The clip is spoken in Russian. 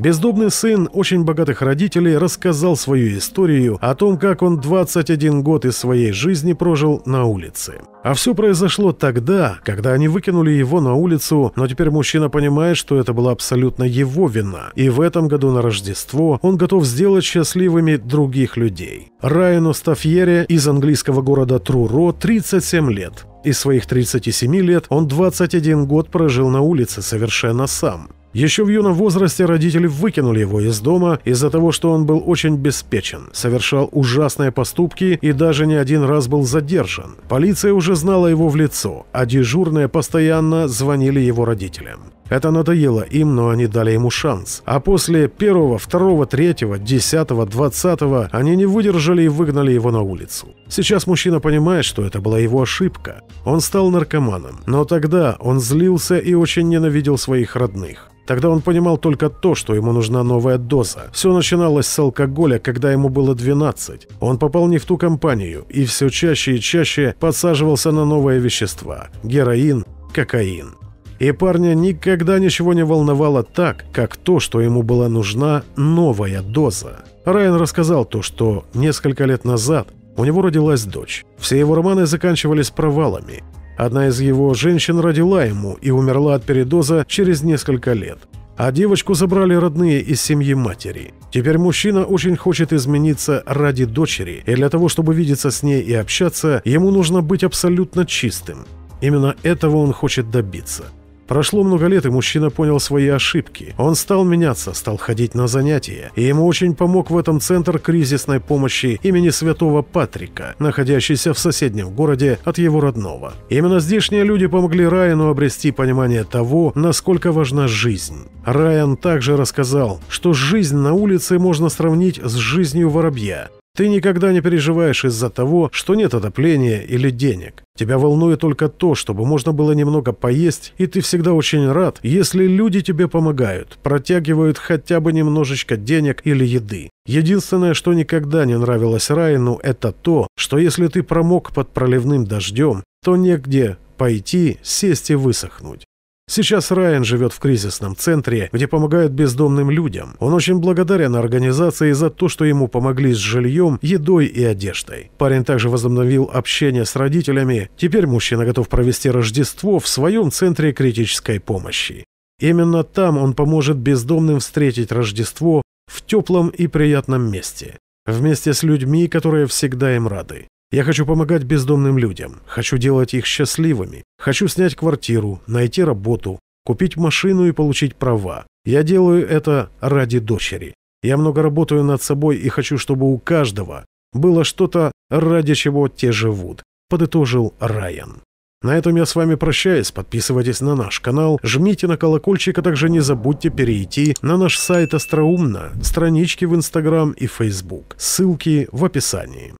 Бездомный сын очень богатых родителей рассказал свою историю о том, как он 21 год из своей жизни прожил на улице. А все произошло тогда, когда они выкинули его на улицу, но теперь мужчина понимает, что это была абсолютно его вина, и в этом году на Рождество он готов сделать счастливыми других людей. Райану Стафьере из английского города Труро 37 лет. Из своих 37 лет он 21 год прожил на улице совершенно сам. Еще в юном возрасте родители выкинули его из дома из-за того, что он был очень беспечен, совершал ужасные поступки и даже не один раз был задержан. Полиция уже знала его в лицо, а дежурные постоянно звонили его родителям. Это надоело им, но они дали ему шанс. А после первого, второго, третьего, десятого, двадцатого они не выдержали и выгнали его на улицу. Сейчас мужчина понимает, что это была его ошибка. Он стал наркоманом, но тогда он злился и очень ненавидел своих родных. Тогда он понимал только то, что ему нужна новая доза. Все начиналось с алкоголя, когда ему было 12. Он попал не в ту компанию и все чаще и чаще подсаживался на новые вещества – героин, кокаин. И парня никогда ничего не волновало так, как то, что ему была нужна новая доза. Райан рассказал то, что несколько лет назад у него родилась дочь. Все его романы заканчивались провалами. Одна из его женщин родила ему и умерла от передоза через несколько лет. А девочку забрали родные из семьи матери. Теперь мужчина очень хочет измениться ради дочери, и для того, чтобы видеться с ней и общаться, ему нужно быть абсолютно чистым. Именно этого он хочет добиться. Прошло много лет, и мужчина понял свои ошибки. Он стал меняться, стал ходить на занятия, и ему очень помог в этом центр кризисной помощи имени Святого Патрика, находящийся в соседнем городе от его родного. Именно здешние люди помогли Райану обрести понимание того, насколько важна жизнь. Райан также рассказал, что жизнь на улице можно сравнить с жизнью воробья – ты никогда не переживаешь из-за того, что нет отопления или денег. Тебя волнует только то, чтобы можно было немного поесть, и ты всегда очень рад, если люди тебе помогают, протягивают хотя бы немножечко денег или еды. Единственное, что никогда не нравилось Райну, это то, что если ты промок под проливным дождем, то негде пойти, сесть и высохнуть. Сейчас Райан живет в кризисном центре, где помогают бездомным людям. Он очень благодарен организации за то, что ему помогли с жильем, едой и одеждой. Парень также возобновил общение с родителями. Теперь мужчина готов провести Рождество в своем центре критической помощи. Именно там он поможет бездомным встретить Рождество в теплом и приятном месте. Вместе с людьми, которые всегда им рады. Я хочу помогать бездомным людям, хочу делать их счастливыми, хочу снять квартиру, найти работу, купить машину и получить права. Я делаю это ради дочери. Я много работаю над собой и хочу, чтобы у каждого было что-то, ради чего те живут», – подытожил Райан. На этом я с вами прощаюсь, подписывайтесь на наш канал, жмите на колокольчик, а также не забудьте перейти на наш сайт Остроумно, странички в Инстаграм и Фейсбук. Ссылки в описании.